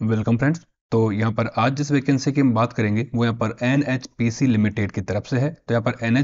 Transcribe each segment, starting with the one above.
Welcome friends. तो यहाँ पर आज जिस वैकेंसी की हम बात करेंगे वो यहाँ पर एन लिमिटेड की तरफ से है तो यहाँ पर एन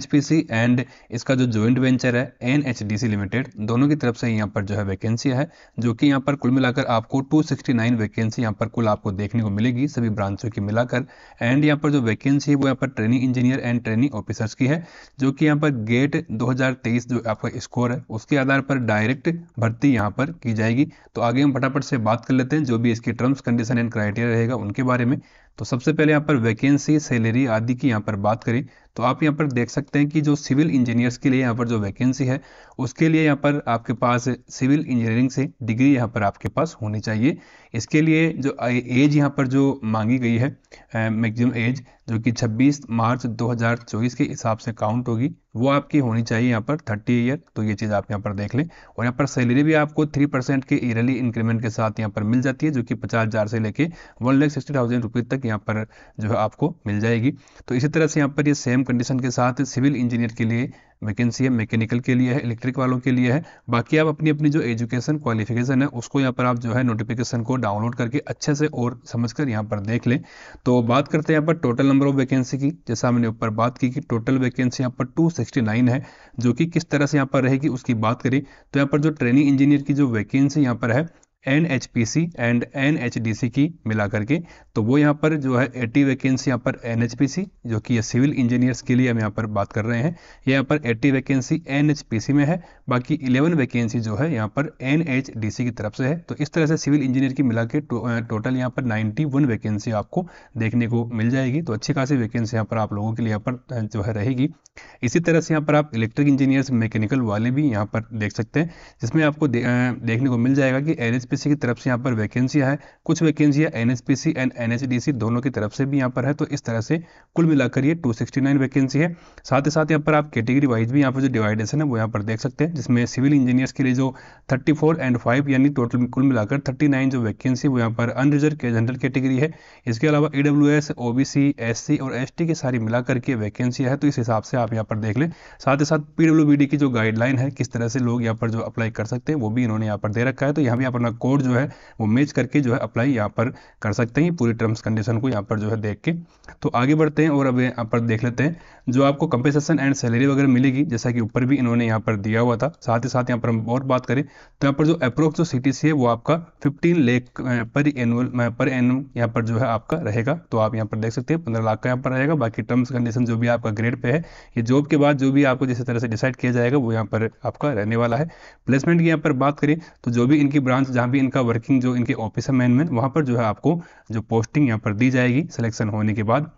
एंड इसका जो ज्वाइंट वेंचर है एन लिमिटेड दोनों की तरफ से यहाँ पर जो है वैकेंसी है जो कि यहाँ पर कुल मिलाकर आपको 269 वैकेंसी यहाँ पर कुल आपको देखने को मिलेगी सभी ब्रांचों की मिलाकर एंड यहाँ पर जो वैकेंसी है वो यहाँ पर training engineer and training officers की है जो कि यहाँ पर गेट दो जो आपका स्कोर है उसके आधार पर डायरेक्ट भर्ती यहाँ पर की जाएगी तो आगे हम फटाफट से बात कर लेते हैं जो भी इसकी टर्म्स कंडीशन एंड क्राइटेरिया रहेगा करेगा उनके बारे में तो सबसे पहले यहाँ पर वैकेंसी सैलरी आदि की यहाँ पर बात करें तो आप यहाँ पर देख सकते हैं कि जो सिविल इंजीनियर्स के लिए यहाँ पर जो वैकेंसी है उसके लिए यहाँ पर आपके पास सिविल इंजीनियरिंग से डिग्री यहाँ पर आपके पास होनी चाहिए इसके लिए जो एज यहाँ पर जो मांगी गई है मैक्सिमम एज जो कि 26 मार्च 2024 के हिसाब से काउंट होगी वो आपकी होनी चाहिए यहाँ पर 30 ईयर तो ये चीज़ आप यहाँ पर देख लें और यहाँ पर सैलरी भी आपको 3 परसेंट के ईयरली इंक्रीमेंट के साथ यहाँ पर मिल जाती है जो कि पचास हज़ार से लेके one lakh sixty thousand rupees तक यहाँ पर जो है आपको मिल जाएगी तो इसी तरह से यहाँ पर ये सेम कंडीशन के साथ सिविल इंजीनियर के लिए वैकेंसी है मैकेनिकल के लिए है इलेक्ट्रिक वालों के लिए है बाकी आप अपनी अपनी जो एजुकेशन क्वालिफिकेशन है उसको यहाँ पर आप जो है नोटिफिकेशन को डाउनलोड करके अच्छे से और समझ कर यहाँ पर देख लें तो बात करते हैं यहाँ पर टोटल नंबर ऑफ वैकेंसी की जैसा हमने ऊपर बात की कि टोटल वैकेंसी यहाँ पर टू है जो कि किस तरह से यहाँ पर रहेगी उसकी बात करें तो यहाँ पर जो ट्रेनिंग इंजीनियर की जो वैकेंसी यहाँ पर है N H P C and N H D C की मिला करके तो वो यहाँ पर जो है एट्टी वैकेंसी यहाँ पर एन एच पी सी जो कि सिविल इंजीनियर्स के लिए हम यहाँ पर बात कर रहे हैं यहाँ पर eighty vacancy N H P C में है बाकी इलेवन वैकेंसी जो है यहाँ पर एन एच डी सी की तरफ से है तो इस तरह से सिविल इंजीनियर की मिला के टो, टोटल यहाँ पर नाइन्टी वन वैकेंसी आपको देखने को मिल जाएगी तो अच्छी खासी वैकेंसी यहाँ पर आप लोगों के लिए यहाँ पर जो है रहेगी इसी तरह से यहाँ पर आप इलेक्ट्रिक इंजीनियर्स मैकेनिकल वाले भी यहाँ पर देख सकते हैं जिसमें आपको देखने को मिल जाएगा कि एन एच एनएचपीसी की तरफ से यहाँ पर वैकेंसियाँ है कुछ वैकेंसियाँ एनएचपीसी एंड एनएचडीसी दोनों की तरफ से भी यहाँ पर है तो इस तरह से कुल मिलाकर ये 269 वैकेंसी है साथ ही साथ यहाँ पर आप कैटेगरी वाइज भी यहाँ पर जो डिवाइडेशन है वो यहाँ पर देख सकते हैं जिसमें सिविल इंजीनियर्स के लिए जो थर्टी एंड फाइव यानी टोटल कुल मिलाकर थर्टी जो वैकेंसी वो यहाँ पर अनरिजर्व के जनरल कैटेगरी है इसके अलावा ई डब्ल्यू एस ओ और एस की सारी मिलाकर के वैकेंसी है तो इस हिसाब से आप यहाँ पर देख लें साथ ही साथ पी की जो गाइडलाइन है किस तरह से लोग यहाँ पर जो अप्लाई कर सकते हैं वो भी इन्होंने यहाँ पर दे रखा है तो यहाँ भी आप अपना कोड जो है वो मैच करके जो है अप्लाई यहाँ पर कर सकते हैं पूरी टर्म्स कंडीशन को यहाँ पर जो है देख के तो आगे बढ़ते हैं और अब यहाँ पर देख लेते हैं जो आपको कंपेसेशन एंड सैलरी वगैरह मिलेगी जैसा कि ऊपर भी इन्होंने यहाँ पर दिया हुआ था साथ ही साथ यहाँ पर हम और बात करें तो यहाँ पर जो अप्रोक्स जो सी है वो आपका फिफ्टीन लेख पर एनुअल पर एनुअल यहाँ पर जो है आपका रहेगा तो आप यहाँ पर देख सकते हैं पंद्रह लाख का यहाँ पर रहेगा बाकी टर्म्स कंडीशन जो भी आपका ग्रेड पे है ये जॉब के बाद जो भी आपको जिस तरह से डिसाइड किया जाएगा वो यहाँ पर आपका रहने वाला है प्लेसमेंट की यहाँ पर बात करें तो जो भी इनकी ब्रांच जहाँ भी इनका वर्किंग जो इनके ऑफिस है मेन वहाँ पर जो है आपको जो पोस्टिंग यहाँ पर दी जाएगी सिलेक्शन होने के बाद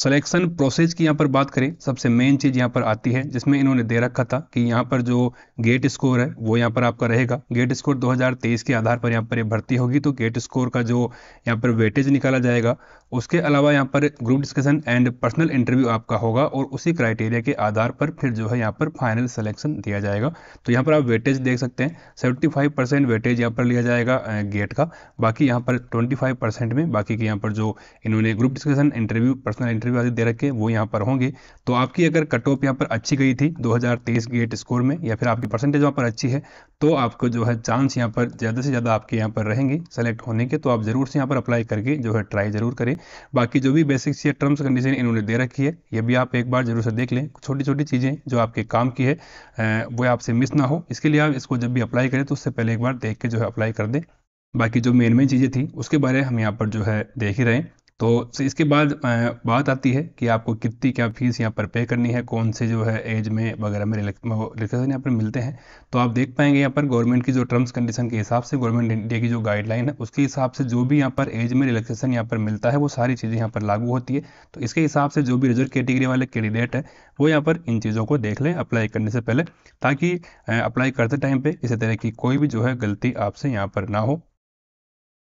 सिलेक्शन प्रोसेस की यहाँ पर बात करें सबसे मेन चीज़ यहाँ पर आती है जिसमें इन्होंने दे रखा था कि यहाँ पर जो गेट स्कोर है वो यहाँ पर आपका रहेगा गेट स्कोर 2023 के आधार पर यहाँ पर ये भर्ती होगी तो गेट स्कोर का जो यहाँ पर वेटेज निकाला जाएगा उसके अलावा यहाँ पर group discussion and personal interview आपका होगा और उसी क्राइटेरिया के आधार पर फिर जो है यहाँ पर फाइनल सिलेक्शन दिया जाएगा तो यहाँ पर आप वेटेज देख सकते हैं सेवेंटी वेटेज यहाँ पर लिया जाएगा गेट का बाकी यहाँ पर ट्वेंटी में बाकी के यहाँ पर जो इन्होंने group discussion interview personal interview आदि दे रखे वो यहाँ पर होंगे तो आपकी अगर कट ऑफ यहाँ पर अच्छी गई थी 2023 गेट स्कोर में या फिर आपकी परसेंटेज वहाँ पर अच्छी है तो आपको जो है चांस यहाँ पर ज़्यादा से ज़्यादा आपके यहाँ पर रहेंगे सेलेक्ट होने के तो आप ज़रूर से यहाँ पर अप्लाई करके जो है ट्राई ज़रूर करें बाकी जो भी बेसिक्स या टर्म्स कंडीशन इन्होंने दे रखी है ये भी आप एक बार जरूर से देख लें छोटी छोटी चीज़ें जो आपके काम की है वो आपसे मिस ना हो इसके लिए आप इसको जब भी अप्लाई करें तो उससे पहले एक बार देख के जो है अप्लाई कर दें बाकी जो मेन मेन चीज़ें थी उसके बारे में हम यहाँ पर जो है देख ही रहे हैं तो इसके बाद बात आती है कि आपको कितनी क्या फीस यहाँ पर पे करनी है कौन से जो है एज में वगैरह में रिलेक्सेशन यहाँ पर मिलते हैं तो आप देख पाएंगे यहाँ पर गवर्नमेंट की जो टर्म्स कंडीशन के हिसाब से गवर्नमेंट इंडिया की जो गाइडलाइन है उसके हिसाब से जो भी यहाँ पर एज में रिलेक्सेशन यहाँ पर मिलता है वो सारी चीज़ें यहाँ पर लागू होती है तो इसके हिसाब से जो भी रिजर्व कैटेगरी वाले कैंडिडेट है वो यहाँ पर इन चीज़ों को देख लें अप्लाई करने से पहले ताकि अप्लाई करते टाइम पर इसी तरह की कोई भी जो है गलती आपसे यहाँ पर ना हो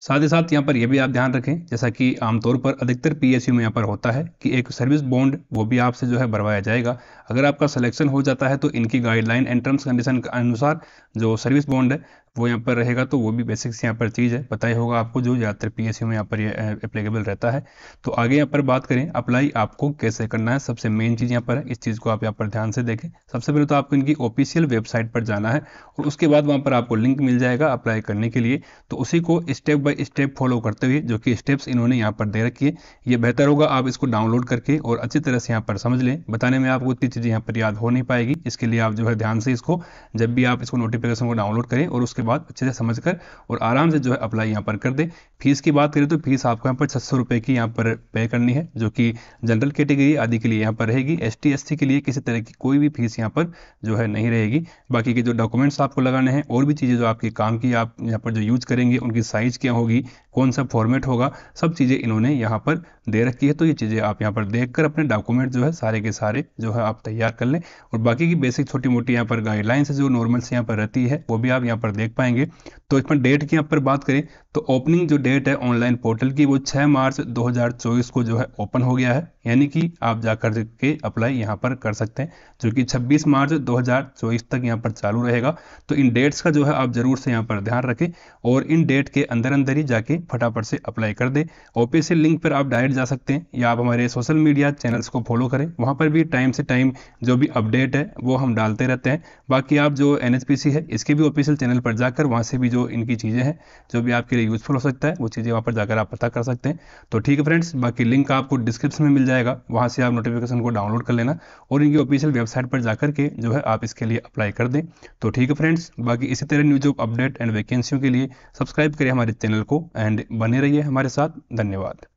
साथ ही साथ यहाँ पर यह भी आप ध्यान रखें जैसा कि आमतौर पर अधिकतर पीएसयू में यहाँ पर होता है कि एक सर्विस बॉन्ड वो भी आपसे जो है भरवाया जाएगा अगर आपका सिलेक्शन हो जाता है तो इनकी गाइडलाइन एंड टर्म्स कंडीशन के अनुसार जो सर्विस बॉन्ड है वो यहाँ पर रहेगा तो वो भी बेसिक्स यहाँ पर चीज़ है पता ही होगा आपको जो ज़्यादातर पी एस में यहाँ पर अप्लीकेबल रहता है तो आगे यहाँ पर बात करें अप्लाई आपको कैसे करना है सबसे मेन चीज़ यहाँ पर है इस चीज़ को आप यहाँ पर ध्यान से देखें सबसे पहले तो आपको इनकी ऑफिशियल वेबसाइट पर जाना है और उसके बाद वहाँ पर आपको लिंक मिल जाएगा अप्लाई करने के लिए तो उसी को स्टेप बाई स्टेप फॉलो करते हुए जो कि स्टेप्स इन्होंने यहाँ पर दे रखी है ये बेहतर होगा आप इसको डाउनलोड करके और अच्छी तरह से यहाँ पर समझ लें बताने में आपको इतनी चीज़ें यहाँ पर याद हो नहीं पाएगी इसके लिए आप जो है ध्यान से इसको जब भी आप इसको नोटिफिकेशन को डाउनलोड करें और उसके बाद अच्छे से समझ कर और आराम से जो है अप्लाई यहाँ पर कर दें फीस की बात करें तो फीस आपको यहाँ पर छः सौ की यहाँ पर पे करनी है जो कि जनरल कैटेगरी आदि के लिए यहाँ पर रहेगी एस टी के लिए किसी तरह की कोई भी फीस यहाँ पर जो है नहीं रहेगी बाकी के जो डॉक्यूमेंट्स आपको लगाने हैं और भी चीज़ें जो आपके काम की आप यहाँ पर जो यूज़ करेंगे उनकी साइज़ क्या होगी कौन सा फॉर्मेट होगा सब चीज़ें इन्होंने यहाँ पर दे रखी है तो ये चीज़ें आप यहाँ पर देख कर अपने डॉक्यूमेंट जो है सारे के सारे जो है आप तैयार कर लें और बाकी की बेसिक छोटी मोटी यहाँ पर गाइडलाइंस जो नॉर्मल से यहाँ पर रहती है वो भी आप यहाँ पर देख पाएंगे तो इसमें डेट की यहाँ पर बात करें तो ओपनिंग जो डेट है ऑनलाइन पोर्टल की वो 6 मार्च 2024 को जो है ओपन हो गया है यानी कि आप जाकर के अप्लाई यहाँ पर कर सकते हैं जो कि 26 मार्च 2024 तक यहाँ पर चालू रहेगा तो इन डेट्स का जो है आप ज़रूर से यहाँ पर ध्यान रखें और इन डेट के अंदर अंदर ही जाके फटाफट से अप्लाई कर दें ओपीएससी लिंक पर आप डायरेक्ट जा सकते हैं या आप हमारे सोशल मीडिया चैनल्स को फॉलो करें वहाँ पर भी टाइम से टाइम जो भी अपडेट है वो हम डालते रहते हैं बाकी आप जो एन है इसके भी ऑफिशियल चैनल पर जाकर वहाँ से भी जो इनकी चीज़ें हैं जो भी आपके लिए यूज़फुल हो सकता है वो चीज़ें वहाँ पर जाकर आप पता कर सकते हैं तो ठीक है फ्रेंड्स बाकी लिंक आपको डिस्क्रिप्शन में मिल जाएगा वहाँ से आप नोटिफिकेशन को डाउनलोड कर लेना और इनकी ऑफिशियल वेबसाइट पर जाकर के जो है आप इसके लिए अप्लाई कर दें तो ठीक है फ्रेंड्स बाकी इसी तरह न्यूज जॉब अपडेट एंड वैकेंसियों के लिए सब्सक्राइब करें हमारे चैनल को एंड एंड बने रहिए हमारे साथ धन्यवाद